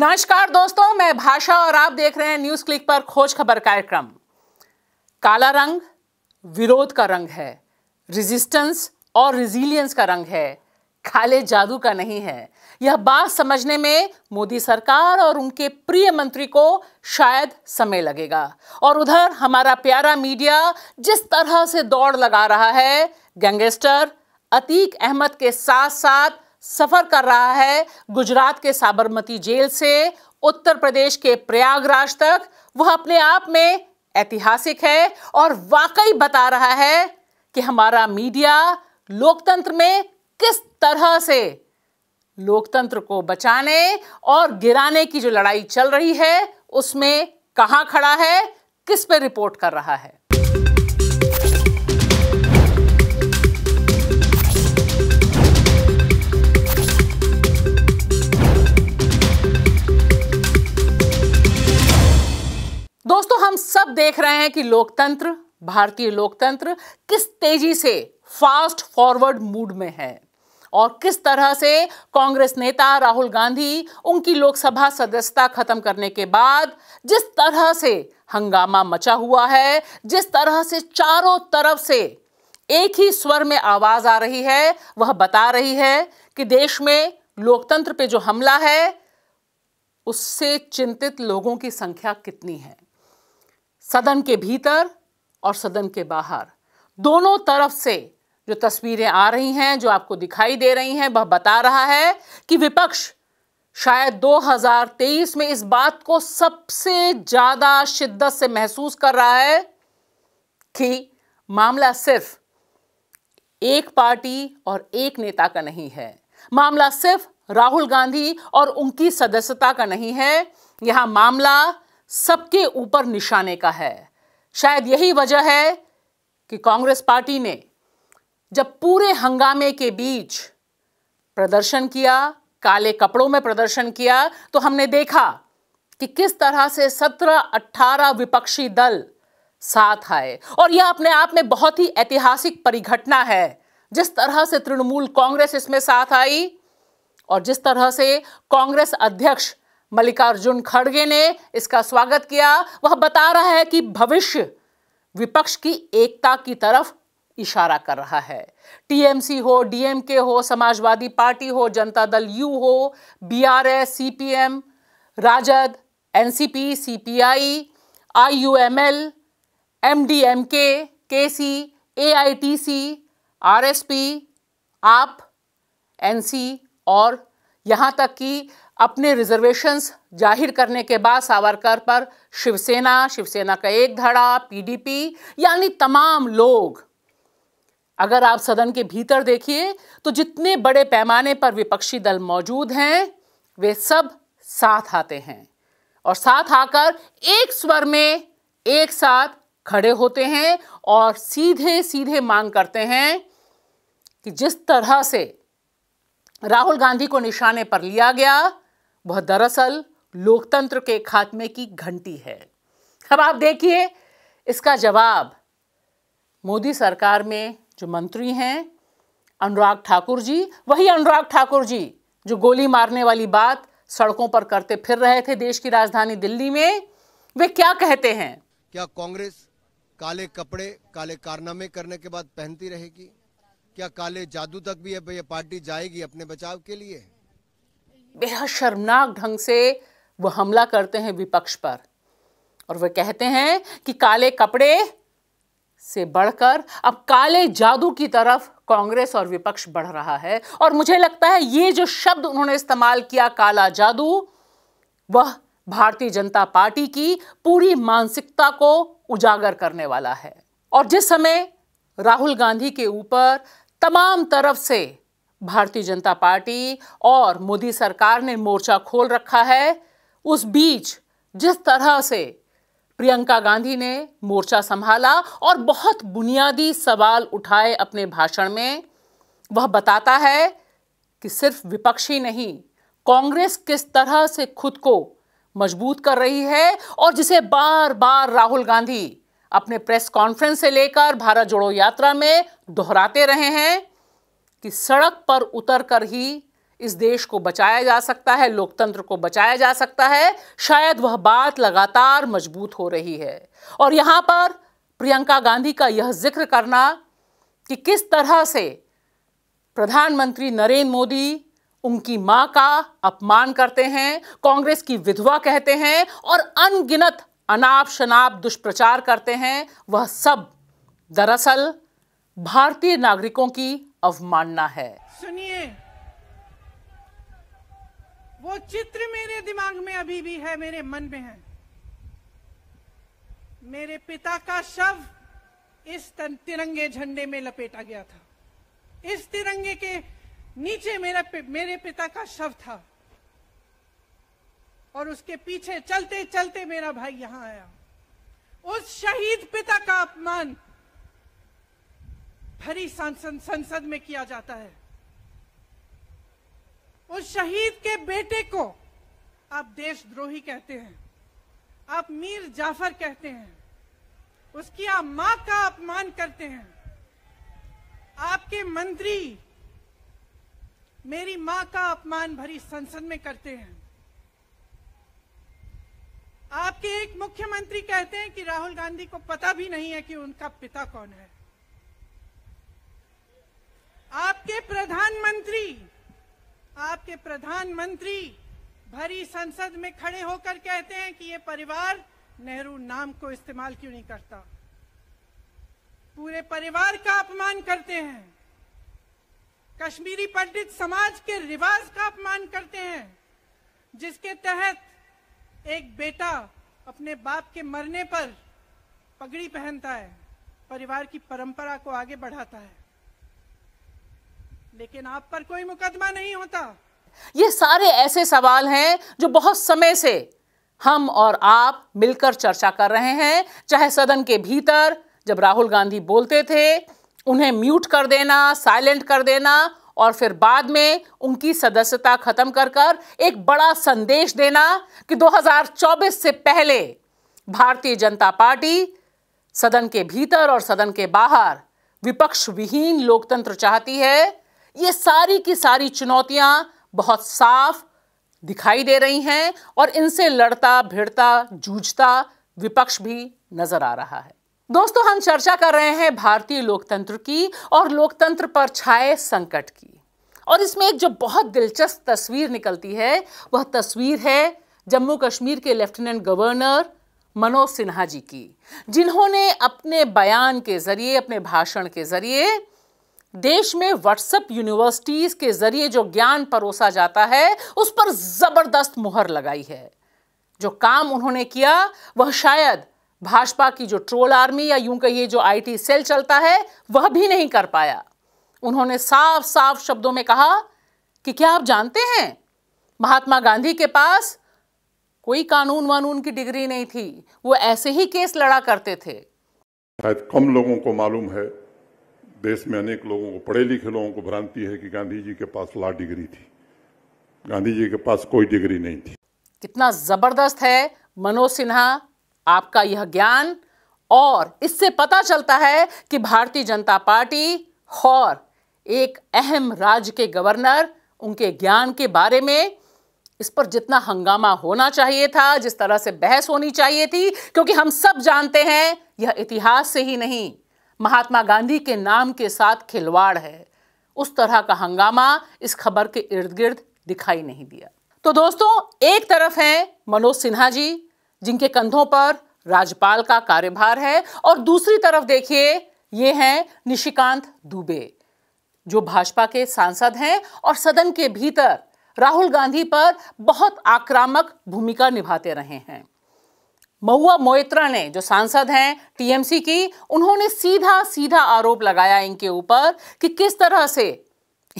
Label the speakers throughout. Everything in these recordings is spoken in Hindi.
Speaker 1: नमस्कार दोस्तों मैं भाषा और आप देख रहे हैं न्यूज क्लिक पर खोज खबर कार्यक्रम काला रंग विरोध का रंग है रेजिस्टेंस और रिजिलियंस का रंग है काले जादू का नहीं है यह बात समझने में मोदी सरकार और उनके प्रिय मंत्री को शायद समय लगेगा और उधर हमारा प्यारा मीडिया जिस तरह से दौड़ लगा रहा है गैंगस्टर अतीक अहमद के साथ साथ सफ़र कर रहा है गुजरात के साबरमती जेल से उत्तर प्रदेश के प्रयागराज तक वह अपने आप में ऐतिहासिक है और वाकई बता रहा है कि हमारा मीडिया लोकतंत्र में किस तरह से लोकतंत्र को बचाने और गिराने की जो लड़ाई चल रही है उसमें कहाँ खड़ा है किस पे रिपोर्ट कर रहा है दोस्तों हम सब देख रहे हैं कि लोकतंत्र भारतीय लोकतंत्र किस तेजी से फास्ट फॉरवर्ड मूड में है और किस तरह से कांग्रेस नेता राहुल गांधी उनकी लोकसभा सदस्यता खत्म करने के बाद जिस तरह से हंगामा मचा हुआ है जिस तरह से चारों तरफ से एक ही स्वर में आवाज आ रही है वह बता रही है कि देश में लोकतंत्र पे जो हमला है उससे चिंतित लोगों की संख्या कितनी है सदन के भीतर और सदन के बाहर दोनों तरफ से जो तस्वीरें आ रही हैं जो आपको दिखाई दे रही हैं वह बता रहा है कि विपक्ष शायद 2023 में इस बात को सबसे ज़्यादा शिद्दत से महसूस कर रहा है कि मामला सिर्फ एक पार्टी और एक नेता का नहीं है मामला सिर्फ राहुल गांधी और उनकी सदस्यता का नहीं है यहां मामला सबके ऊपर निशाने का है शायद यही वजह है कि कांग्रेस पार्टी ने जब पूरे हंगामे के बीच प्रदर्शन किया काले कपड़ों में प्रदर्शन किया तो हमने देखा कि किस तरह से 17-18 विपक्षी दल साथ आए और यह अपने आप में बहुत ही ऐतिहासिक परिघटना है जिस तरह से तृणमूल कांग्रेस इसमें साथ आई और जिस तरह से कांग्रेस अध्यक्ष मल्लिकार्जुन खड़गे ने इसका स्वागत किया वह बता रहा है कि भविष्य विपक्ष की एकता की तरफ इशारा कर रहा है टीएमसी हो डीएमके हो समाजवादी पार्टी हो जनता दल यू हो BRS CPM Rajad NCP CPI IUML MDMK KC AITC RSP AAP NC और यहां तक कि अपने रिजर्वेशंस जाहिर करने के बाद सावरकर पर शिवसेना शिवसेना का एक धड़ा पीडीपी यानी तमाम लोग अगर आप सदन के भीतर देखिए तो जितने बड़े पैमाने पर विपक्षी दल मौजूद हैं वे सब साथ आते हैं और साथ आकर एक स्वर में एक साथ खड़े होते हैं और सीधे सीधे मांग करते हैं कि जिस तरह से राहुल गांधी को निशाने पर लिया गया वह दरअसल लोकतंत्र के खात्मे की घंटी है अब आप देखिए इसका जवाब मोदी सरकार में जो मंत्री हैं अनुराग ठाकुर जी वही अनुराग ठाकुर जी जो गोली मारने वाली बात सड़कों पर करते फिर रहे थे देश की राजधानी दिल्ली में वे क्या कहते हैं क्या कांग्रेस
Speaker 2: काले कपड़े काले कारनामे करने के बाद पहनती रहेगी क्या काले जादू तक
Speaker 1: भी अब यह पार्टी जाएगी अपने बचाव के लिए बेहद शर्मनाक ढंग से वो हमला करते हैं विपक्ष पर और वह कहते हैं कि काले कपड़े से बढ़कर अब काले जादू की तरफ कांग्रेस और विपक्ष बढ़ रहा है और मुझे लगता है ये जो शब्द उन्होंने इस्तेमाल किया काला जादू वह भारतीय जनता पार्टी की पूरी मानसिकता को उजागर करने वाला है और जिस समय राहुल गांधी के ऊपर तमाम तरफ से भारतीय जनता पार्टी और मोदी सरकार ने मोर्चा खोल रखा है उस बीच जिस तरह से प्रियंका गांधी ने मोर्चा संभाला और बहुत बुनियादी सवाल उठाए अपने भाषण में वह बताता है कि सिर्फ विपक्षी नहीं कांग्रेस किस तरह से खुद को मजबूत कर रही है और जिसे बार बार राहुल गांधी अपने प्रेस कॉन्फ्रेंस से लेकर भारत जोड़ो यात्रा में दोहराते रहे हैं कि सड़क पर उतर कर ही इस देश को बचाया जा सकता है लोकतंत्र को बचाया जा सकता है शायद वह बात लगातार मजबूत हो रही है और यहाँ पर प्रियंका गांधी का यह जिक्र करना कि किस तरह से प्रधानमंत्री नरेंद्र मोदी उनकी मां का अपमान करते हैं कांग्रेस की विधवा कहते हैं और अनगिनत अनाप शनाप दुष्प्रचार करते हैं वह सब दरअसल भारतीय नागरिकों की अवमानना है
Speaker 2: सुनिए वो चित्र मेरे दिमाग में अभी भी है मेरे मन में है मेरे पिता का शव इस तिरंगे झंडे में लपेटा गया था इस तिरंगे के नीचे मेरा मेरे पिता का शव था और उसके पीछे चलते चलते मेरा भाई यहां आया उस शहीद पिता का अपमान भरी संसद संसद में किया जाता है उस शहीद के बेटे को आप देशद्रोही कहते हैं आप मीर जाफर कहते हैं उसकी आप मां का अपमान करते हैं आपके मंत्री मेरी मां का अपमान भरी संसद में करते हैं आपके एक मुख्यमंत्री कहते हैं कि राहुल गांधी को पता भी नहीं है कि उनका पिता कौन है आपके प्रधानमंत्री आपके प्रधानमंत्री भरी संसद में खड़े होकर कहते हैं कि ये परिवार नेहरू नाम को इस्तेमाल क्यों नहीं करता पूरे परिवार का अपमान करते हैं कश्मीरी पंडित समाज के रिवाज का अपमान करते हैं जिसके तहत एक बेटा अपने बाप के मरने पर पगड़ी पहनता है परिवार की परंपरा को आगे बढ़ाता है लेकिन आप पर कोई मुकदमा नहीं होता
Speaker 1: ये सारे ऐसे सवाल हैं जो बहुत समय से हम और आप मिलकर चर्चा कर रहे हैं चाहे सदन के भीतर जब राहुल गांधी बोलते थे उन्हें म्यूट कर देना साइलेंट कर देना और फिर बाद में उनकी सदस्यता खत्म कर कर एक बड़ा संदेश देना कि 2024 से पहले भारतीय जनता पार्टी सदन के भीतर और सदन के बाहर विपक्ष विहीन लोकतंत्र चाहती है ये सारी की सारी चुनौतियां बहुत साफ दिखाई दे रही हैं और इनसे लड़ता भिड़ता जूझता विपक्ष भी नजर आ रहा है दोस्तों हम चर्चा कर रहे हैं भारतीय लोकतंत्र की और लोकतंत्र पर छाए संकट की और इसमें एक जो बहुत दिलचस्प तस्वीर निकलती है वह तस्वीर है जम्मू कश्मीर के लेफ्टिनेंट गवर्नर मनोज सिन्हा जी की जिन्होंने अपने बयान के जरिए अपने भाषण के जरिए देश में व्हाट्सएप यूनिवर्सिटीज के जरिए जो ज्ञान परोसा जाता है उस पर जबरदस्त मुहर लगाई है जो काम उन्होंने किया वह शायद भाजपा की जो ट्रोल आर्मी या यूं कहिए जो आईटी सेल चलता है वह भी नहीं कर पाया उन्होंने साफ साफ शब्दों में कहा कि क्या आप जानते हैं महात्मा गांधी के पास कोई कानून वानून की डिग्री नहीं थी वो ऐसे ही केस लड़ा करते थे
Speaker 2: कम लोगों को मालूम है देश में अनेक लोगों को पढ़े लिखे लोगों को भ्रांति है कि गांधी जी के पास ला डिग्री थी गांधी जी के पास कोई डिग्री नहीं थी
Speaker 1: कितना जबरदस्त है मनोज सिन्हा आपका यह ज्ञान और इससे पता चलता है कि भारतीय जनता पार्टी और एक अहम राज्य के गवर्नर उनके ज्ञान के बारे में इस पर जितना हंगामा होना चाहिए था जिस तरह से बहस होनी चाहिए थी क्योंकि हम सब जानते हैं यह इतिहास से ही नहीं महात्मा गांधी के नाम के साथ खिलवाड़ है उस तरह का हंगामा इस खबर के इर्द गिर्द दिखाई नहीं दिया तो दोस्तों एक तरफ हैं मनोज सिन्हा जी जिनके कंधों पर राज्यपाल का कार्यभार है और दूसरी तरफ देखिए ये हैं निशिकांत दुबे जो भाजपा के सांसद हैं और सदन के भीतर राहुल गांधी पर बहुत आक्रामक भूमिका निभाते रहे हैं महुआ मोइत्रा ने जो सांसद हैं टीएमसी की उन्होंने सीधा सीधा आरोप लगाया इनके ऊपर कि किस तरह से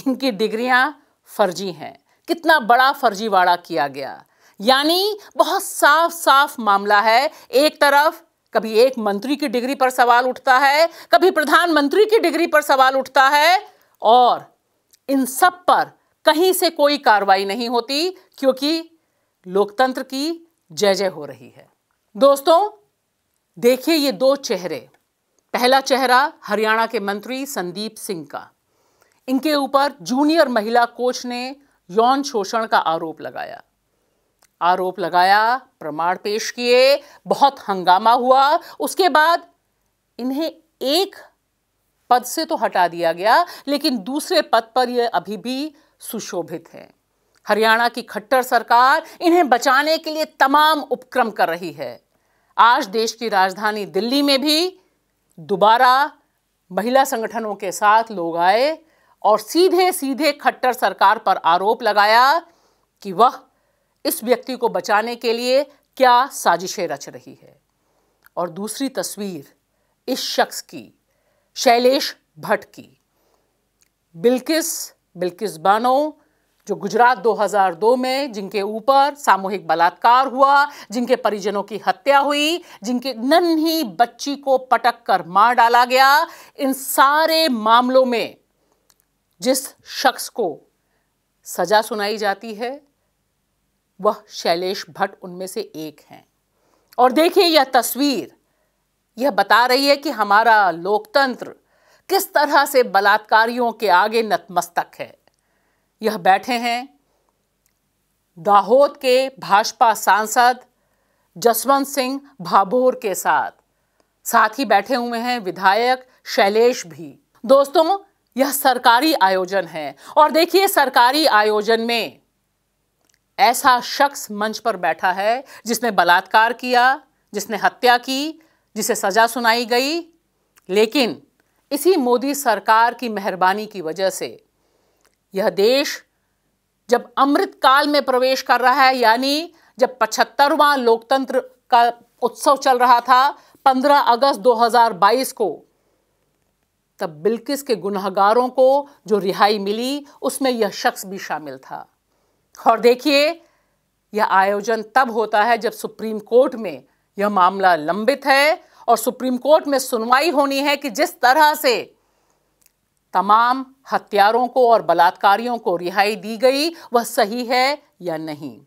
Speaker 1: इनकी डिग्रियां फर्जी हैं कितना बड़ा फर्जीवाड़ा किया गया यानी बहुत साफ साफ मामला है एक तरफ कभी एक मंत्री की डिग्री पर सवाल उठता है कभी प्रधानमंत्री की डिग्री पर सवाल उठता है और इन सब पर कहीं से कोई कार्रवाई नहीं होती क्योंकि लोकतंत्र की जय जय हो रही है दोस्तों देखिए ये दो चेहरे पहला चेहरा हरियाणा के मंत्री संदीप सिंह का इनके ऊपर जूनियर महिला कोच ने यौन शोषण का आरोप लगाया आरोप लगाया प्रमाण पेश किए बहुत हंगामा हुआ उसके बाद इन्हें एक पद से तो हटा दिया गया लेकिन दूसरे पद पर ये अभी भी सुशोभित हैं हरियाणा की खट्टर सरकार इन्हें बचाने के लिए तमाम उपक्रम कर रही है आज देश की राजधानी दिल्ली में भी दोबारा महिला संगठनों के साथ लोग आए और सीधे सीधे खट्टर सरकार पर आरोप लगाया कि वह इस व्यक्ति को बचाने के लिए क्या साजिशें रच रही है और दूसरी तस्वीर इस शख्स की शैलेश भट्ट की बिल्किस बिल्किस बानो जो गुजरात 2002 में जिनके ऊपर सामूहिक बलात्कार हुआ जिनके परिजनों की हत्या हुई जिनके नन्ही बच्ची को पटक कर मार डाला गया इन सारे मामलों में जिस शख्स को सजा सुनाई जाती है वह शैलेश भट्ट उनमें से एक हैं और देखिए यह तस्वीर यह बता रही है कि हमारा लोकतंत्र किस तरह से बलात्कारियों के आगे नतमस्तक है यह बैठे हैं दाहोद के भाजपा सांसद जसवंत सिंह भाभोर के साथ साथ ही बैठे हुए हैं विधायक शैलेश भी दोस्तों यह सरकारी आयोजन है और देखिए सरकारी आयोजन में ऐसा शख्स मंच पर बैठा है जिसने बलात्कार किया जिसने हत्या की जिसे सजा सुनाई गई लेकिन इसी मोदी सरकार की मेहरबानी की वजह से यह देश जब अमृत काल में प्रवेश कर रहा है यानी जब पचहत्तरवां लोकतंत्र का उत्सव चल रहा था 15 अगस्त 2022 को तब बिल्किस के गुनाहगारों को जो रिहाई मिली उसमें यह शख्स भी शामिल था और देखिए यह आयोजन तब होता है जब सुप्रीम कोर्ट में यह मामला लंबित है और सुप्रीम कोर्ट में सुनवाई होनी है कि जिस तरह से तमाम हत्यारों को और बलात्कारियों को रिहाई दी गई वह सही है या नहीं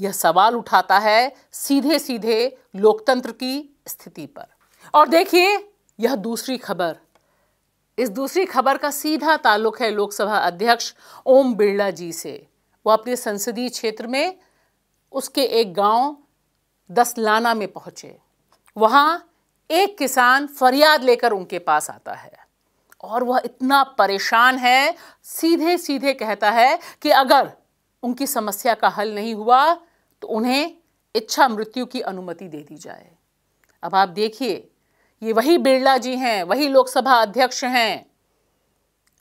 Speaker 1: यह सवाल उठाता है सीधे सीधे लोकतंत्र की स्थिति पर और देखिए यह दूसरी खबर इस दूसरी खबर का सीधा ताल्लुक है लोकसभा अध्यक्ष ओम बिरला जी से वो अपने संसदीय क्षेत्र में उसके एक गांव दसलाना में पहुंचे वहां एक किसान फरियाद लेकर उनके पास आता है और वह इतना परेशान है सीधे सीधे कहता है कि अगर उनकी समस्या का हल नहीं हुआ तो उन्हें इच्छा मृत्यु की अनुमति दे दी जाए अब आप देखिए ये वही बिरला जी हैं वही लोकसभा अध्यक्ष हैं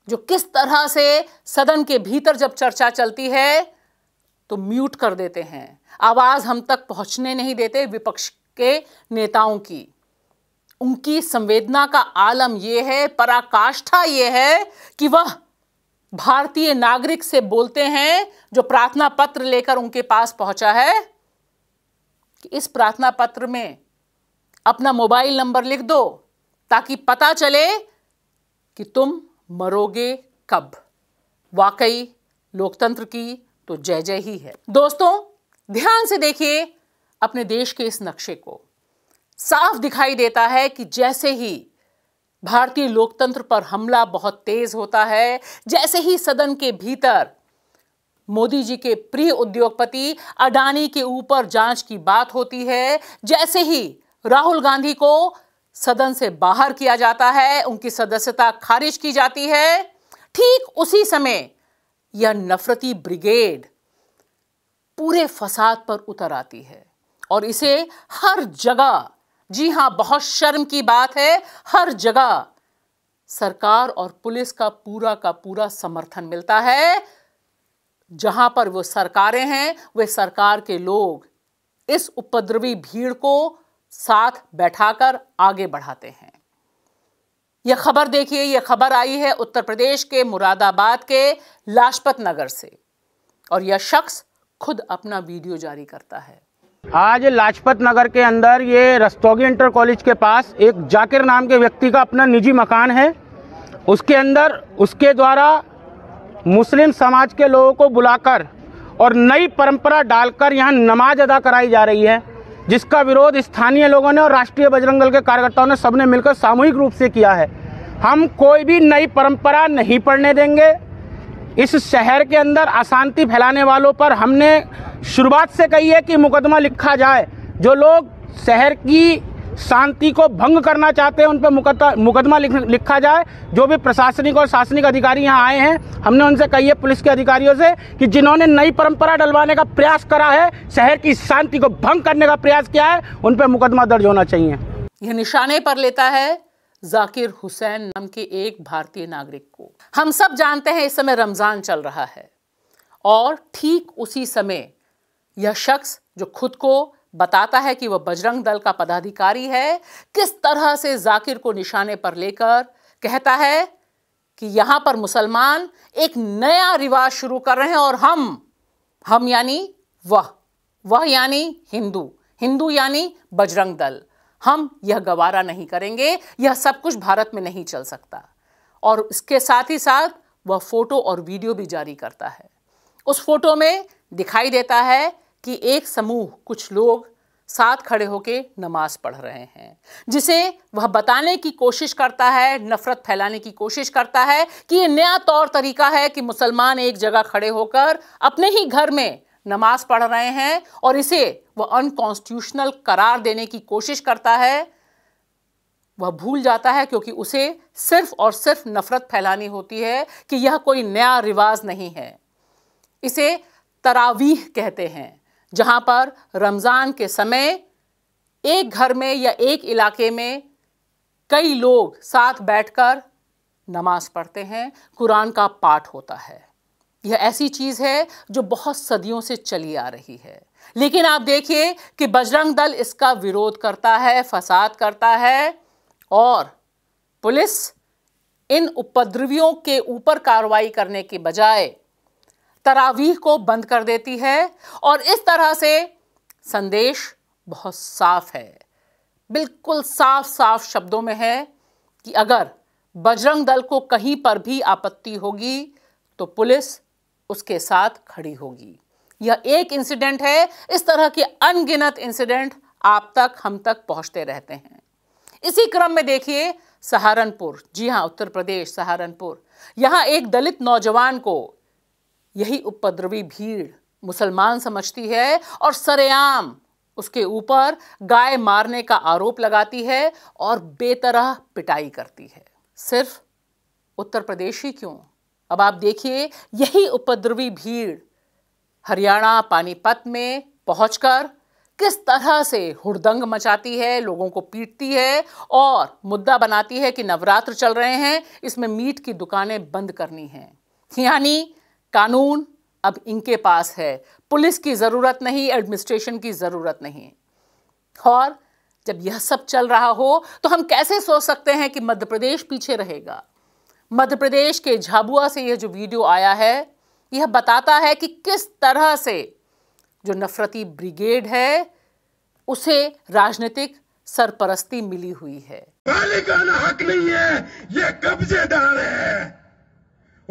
Speaker 1: जो किस तरह से सदन के भीतर जब चर्चा चलती है तो म्यूट कर देते हैं आवाज़ हम तक पहुंचने नहीं देते विपक्ष के नेताओं की उनकी संवेदना का आलम यह है पराकाष्ठा यह है कि वह भारतीय नागरिक से बोलते हैं जो प्रार्थना पत्र लेकर उनके पास पहुंचा है कि इस प्रार्थना पत्र में अपना मोबाइल नंबर लिख दो ताकि पता चले कि तुम मरोगे कब वाकई लोकतंत्र की तो जय जय ही है दोस्तों ध्यान से देखिए अपने देश के इस नक्शे को साफ दिखाई देता है कि जैसे ही भारतीय लोकतंत्र पर हमला बहुत तेज होता है जैसे ही सदन के भीतर मोदी जी के प्रिय उद्योगपति अडानी के ऊपर जांच की बात होती है जैसे ही राहुल गांधी को सदन से बाहर किया जाता है उनकी सदस्यता खारिज की जाती है ठीक उसी समय यह नफरती ब्रिगेड पूरे फसाद पर उतर आती है और इसे हर जगह जी हां बहुत शर्म की बात है हर जगह सरकार और पुलिस का पूरा का पूरा समर्थन मिलता है जहां पर वो सरकारें हैं वे सरकार के लोग इस उपद्रवी भीड़ को साथ बैठाकर आगे बढ़ाते हैं यह खबर देखिए यह खबर आई है उत्तर प्रदेश के मुरादाबाद के लाजपत नगर से और यह शख्स खुद अपना वीडियो जारी करता है
Speaker 2: आज लाजपत नगर के अंदर ये रस्तोगी इंटर कॉलेज के पास एक जाकिर नाम के व्यक्ति का अपना निजी मकान है उसके अंदर उसके द्वारा मुस्लिम समाज के लोगों को बुलाकर और नई परंपरा डालकर यहाँ नमाज अदा कराई जा रही है जिसका विरोध स्थानीय लोगों ने और राष्ट्रीय बजरंग दल के कार्यकर्ताओं ने सबने मिलकर सामूहिक रूप से किया है हम कोई भी नई परंपरा नहीं पढ़ने देंगे इस शहर के अंदर अशांति फैलाने वालों पर हमने शुरुआत से कही है कि मुकदमा लिखा जाए जो लोग शहर की शांति को भंग करना चाहते हैं उन पर मुकदमा लिखा जाए जो भी प्रशासनिक और शासनिक अधिकारी यहाँ आए हैं हमने उनसे कही है पुलिस के अधिकारियों से कि जिन्होंने नई परंपरा डलवाने का प्रयास करा है शहर की शांति को भंग करने का प्रयास किया है उन पर मुकदमा दर्ज होना चाहिए
Speaker 1: यह निशाने पर लेता है जाकिर हुसैन नाम के एक भारतीय नागरिक को हम सब जानते हैं इस समय रमज़ान चल रहा है और ठीक उसी समय यह शख्स जो खुद को बताता है कि वह बजरंग दल का पदाधिकारी है किस तरह से जाकिर को निशाने पर लेकर कहता है कि यहां पर मुसलमान एक नया रिवाज शुरू कर रहे हैं और हम हम यानी वह वह यानी हिंदू हिंदू यानी बजरंग दल हम यह गवारा नहीं करेंगे यह सब कुछ भारत में नहीं चल सकता और इसके साथ ही साथ वह फ़ोटो और वीडियो भी जारी करता है उस फोटो में दिखाई देता है कि एक समूह कुछ लोग साथ खड़े होकर नमाज पढ़ रहे हैं जिसे वह बताने की कोशिश करता है नफ़रत फैलाने की कोशिश करता है कि यह नया तौर तरीका है कि मुसलमान एक जगह खड़े होकर अपने ही घर में नमाज पढ़ रहे हैं और इसे वह अनकॉन्स्टिट्यूशनल करार देने की कोशिश करता है वह भूल जाता है क्योंकि उसे सिर्फ और सिर्फ नफरत फैलानी होती है कि यह कोई नया रिवाज नहीं है इसे तरावीह कहते हैं जहां पर रमज़ान के समय एक घर में या एक इलाके में कई लोग साथ बैठकर नमाज पढ़ते हैं कुरान का पाठ होता है यह ऐसी चीज़ है जो बहुत सदियों से चली आ रही है लेकिन आप देखिए कि बजरंग दल इसका विरोध करता है फसाद करता है और पुलिस इन उपद्रवियों के ऊपर कार्रवाई करने के बजाय तरावीह को बंद कर देती है और इस तरह से संदेश बहुत साफ है बिल्कुल साफ साफ शब्दों में है कि अगर बजरंग दल को कहीं पर भी आपत्ति होगी तो पुलिस उसके साथ खड़ी होगी यह एक इंसिडेंट है इस तरह के अनगिनत इंसिडेंट आप तक हम तक पहुंचते रहते हैं इसी क्रम में देखिए सहारनपुर जी हां उत्तर प्रदेश सहारनपुर यहां एक दलित नौजवान को यही उपद्रवी भीड़ मुसलमान समझती है और सरेआम उसके ऊपर गाय मारने का आरोप लगाती है और बेतरह पिटाई करती है सिर्फ उत्तर प्रदेश ही क्यों अब आप देखिए यही उपद्रवी भीड़ हरियाणा पानीपत में पहुंचकर किस तरह से हुड़दंग मचाती है लोगों को पीटती है और मुद्दा बनाती है कि नवरात्र चल रहे हैं इसमें मीट की दुकानें बंद करनी हैं यानी कानून अब इनके पास है पुलिस की ज़रूरत नहीं एडमिनिस्ट्रेशन की ज़रूरत नहीं और जब यह सब चल रहा हो तो हम कैसे सोच सकते हैं कि मध्य प्रदेश पीछे रहेगा मध्य प्रदेश के झाबुआ से यह जो वीडियो आया है यह बताता है कि किस तरह से जो नफरती ब्रिगेड है उसे राजनीतिक सरपरस्ती मिली हुई है
Speaker 2: मालिकाना हक नहीं है ये कब्जेदार है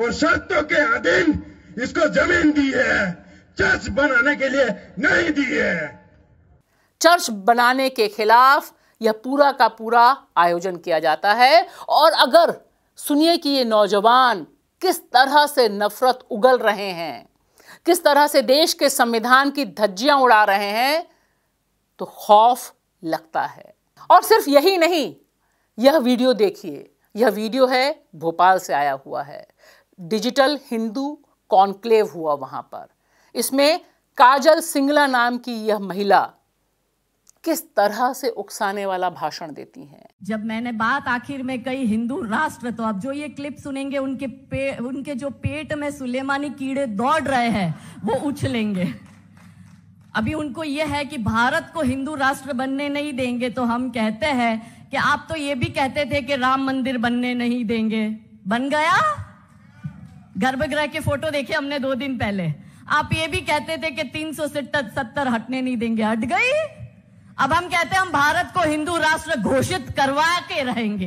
Speaker 2: और शर्तों के अधीन इसको जमीन दी है चर्च बनाने के लिए नहीं दी है
Speaker 1: चर्च बनाने के खिलाफ यह पूरा का पूरा आयोजन किया जाता है और अगर सुनिए कि ये नौजवान किस तरह से नफरत उगल रहे हैं किस तरह से देश के संविधान की धज्जियां उड़ा रहे हैं तो खौफ लगता है और सिर्फ यही नहीं यह वीडियो देखिए यह वीडियो है भोपाल से आया हुआ है डिजिटल हिंदू कॉन्क्लेव हुआ वहां पर इसमें काजल सिंगला नाम की यह महिला किस तरह से उकसाने वाला भाषण देती हैं जब मैंने बात आखिर में कई हिंदू राष्ट्र तो अब जो ये क्लिप सुनेंगे उनके पे, उनके जो पेट में सुलेमानी कीड़े दौड़ रहे हैं वो उछलेंगे अभी उनको ये है कि भारत को हिंदू राष्ट्र बनने नहीं देंगे तो हम कहते हैं कि आप तो ये भी कहते थे कि राम मंदिर बनने नहीं देंगे बन गया गर्भगृह के फोटो देखे हमने दो दिन पहले आप ये भी कहते थे कि तीन सौ सत्तर हटने नहीं देंगे हट गई अब हम कहते हैं हम भारत को हिंदू राष्ट्र घोषित करवा के रहेंगे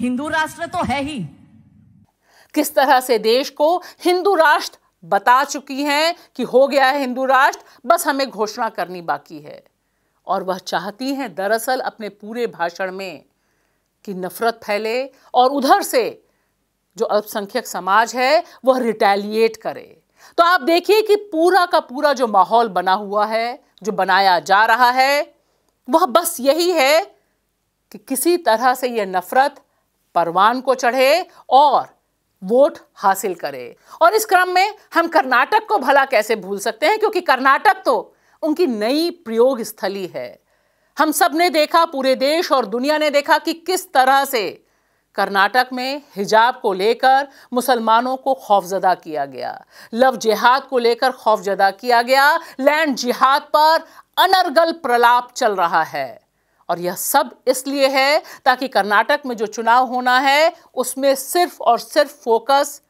Speaker 1: हिंदू राष्ट्र तो है ही किस तरह से देश को हिंदू राष्ट्र बता चुकी हैं कि हो गया है हिंदू राष्ट्र बस हमें घोषणा करनी बाकी है और वह चाहती हैं दरअसल अपने पूरे भाषण में कि नफरत फैले और उधर से जो अल्पसंख्यक समाज है वह रिटेलिएट करे तो आप देखिए कि पूरा का पूरा जो माहौल बना हुआ है जो बनाया जा रहा है वह बस यही है कि किसी तरह से यह नफरत परवान को चढ़े और वोट हासिल करे और इस क्रम में हम कर्नाटक को भला कैसे भूल सकते हैं क्योंकि कर्नाटक तो उनकी नई प्रयोग स्थली है हम सब ने देखा पूरे देश और दुनिया ने देखा कि किस तरह से कर्नाटक में हिजाब को लेकर मुसलमानों को खौफजदा किया गया लव जिहाद को लेकर खौफजदा किया गया लैंड जिहाद पर अनर्गल प्रलाप चल रहा है और यह सब इसलिए है ताकि कर्नाटक में जो चुनाव होना है उसमें सिर्फ और सिर्फ फोकस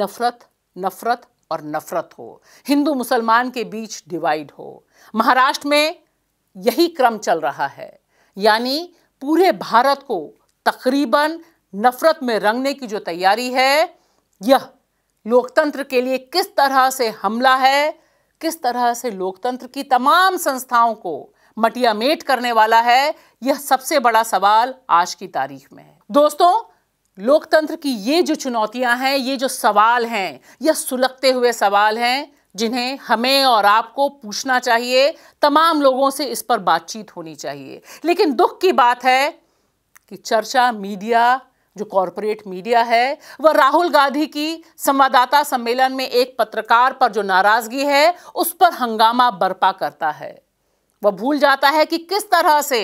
Speaker 1: नफरत नफरत और नफरत हो हिंदू मुसलमान के बीच डिवाइड हो महाराष्ट्र में यही क्रम चल रहा है यानी पूरे भारत को तकरीबन नफरत में रंगने की जो तैयारी है यह लोकतंत्र के लिए किस तरह से हमला है किस तरह से लोकतंत्र की तमाम संस्थाओं को मटियामेट करने वाला है यह सबसे बड़ा सवाल आज की तारीख में है दोस्तों लोकतंत्र की ये जो चुनौतियां हैं ये जो सवाल हैं यह सुलगते हुए सवाल हैं जिन्हें हमें और आपको पूछना चाहिए तमाम लोगों से इस पर बातचीत होनी चाहिए लेकिन दुख की बात है कि चर्चा मीडिया जो कॉरपोरेट मीडिया है वह राहुल गांधी की संवाददाता सम्मेलन में एक पत्रकार पर जो नाराजगी है उस पर हंगामा बर्पा करता है वह भूल जाता है कि किस तरह से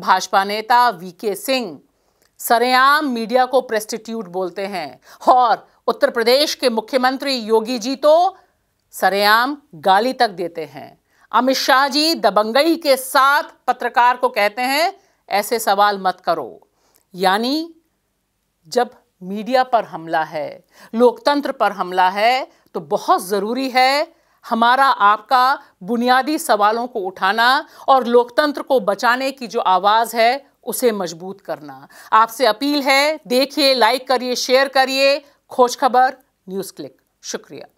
Speaker 1: भाजपा नेता वीके सिंह सरेआम मीडिया को प्रेस्टिट्यूट बोलते हैं और उत्तर प्रदेश के मुख्यमंत्री योगी जी तो सरेआम गाली तक देते हैं अमित शाह जी दबंगई के साथ पत्रकार को कहते हैं ऐसे सवाल मत करो यानी जब मीडिया पर हमला है लोकतंत्र पर हमला है तो बहुत ज़रूरी है हमारा आपका बुनियादी सवालों को उठाना और लोकतंत्र को बचाने की जो आवाज़ है उसे मजबूत करना आपसे अपील है देखिए लाइक करिए शेयर करिए खोज खबर न्यूज़ क्लिक शुक्रिया